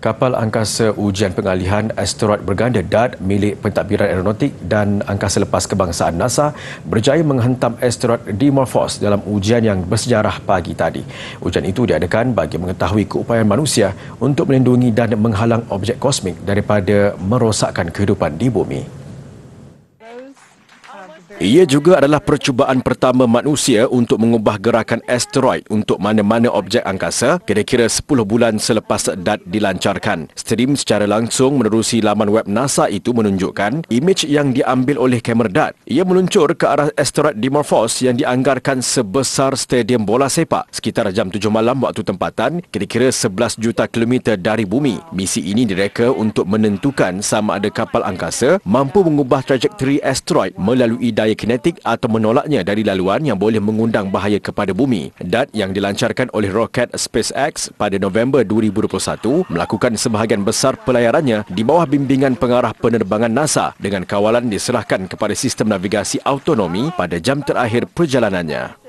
Kapal angkasa ujian pengalihan asteroid berganda DART milik Pentadbiran Aeronautik dan Angkasa Lepas Kebangsaan NASA berjaya menghentam asteroid Dimorphos dalam ujian yang bersejarah pagi tadi. Ujian itu diadakan bagi mengetahui keupayaan manusia untuk melindungi dan menghalang objek kosmik daripada merosakkan kehidupan di bumi. Ia juga adalah percubaan pertama manusia untuk mengubah gerakan asteroid untuk mana-mana objek angkasa kira-kira 10 bulan selepas DART dilancarkan. Stream secara langsung menerusi laman web NASA itu menunjukkan imej yang diambil oleh kamera DART. Ia meluncur ke arah asteroid Dimorphos yang dianggarkan sebesar stadium bola sepak sekitar jam 7 malam waktu tempatan kira-kira 11 juta kilometer dari bumi. Misi ini direka untuk menentukan sama ada kapal angkasa mampu mengubah trajektori asteroid melalui daya bahaya kinetik atau menolaknya dari laluan yang boleh mengundang bahaya kepada bumi. DART yang dilancarkan oleh roket SpaceX pada November 2021 melakukan sebahagian besar pelayarannya di bawah bimbingan pengarah penerbangan NASA dengan kawalan diserahkan kepada sistem navigasi autonomi pada jam terakhir perjalanannya.